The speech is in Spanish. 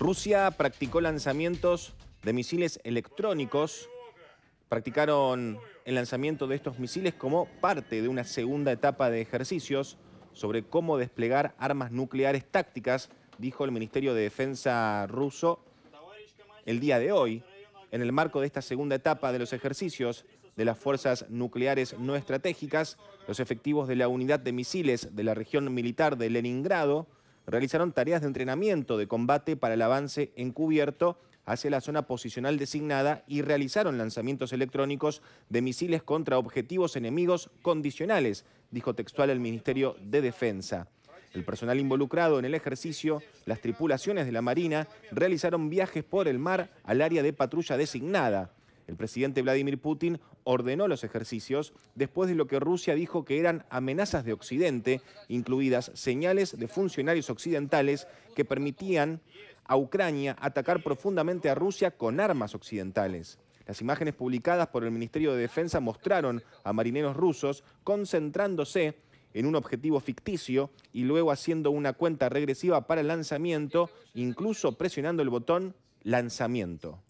Rusia practicó lanzamientos de misiles electrónicos. Practicaron el lanzamiento de estos misiles como parte de una segunda etapa de ejercicios sobre cómo desplegar armas nucleares tácticas, dijo el Ministerio de Defensa ruso el día de hoy, en el marco de esta segunda etapa de los ejercicios de las fuerzas nucleares no estratégicas, los efectivos de la unidad de misiles de la región militar de Leningrado realizaron tareas de entrenamiento de combate para el avance encubierto hacia la zona posicional designada y realizaron lanzamientos electrónicos de misiles contra objetivos enemigos condicionales, dijo textual el Ministerio de Defensa. El personal involucrado en el ejercicio, las tripulaciones de la Marina, realizaron viajes por el mar al área de patrulla designada. El presidente Vladimir Putin ordenó los ejercicios después de lo que Rusia dijo que eran amenazas de Occidente, incluidas señales de funcionarios occidentales que permitían a Ucrania atacar profundamente a Rusia con armas occidentales. Las imágenes publicadas por el Ministerio de Defensa mostraron a marineros rusos concentrándose en un objetivo ficticio y luego haciendo una cuenta regresiva para el lanzamiento, incluso presionando el botón lanzamiento.